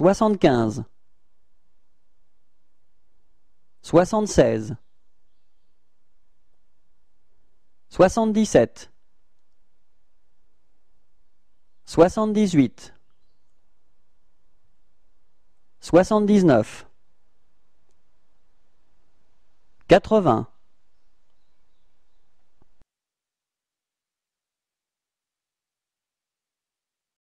75 76 77 78 79 80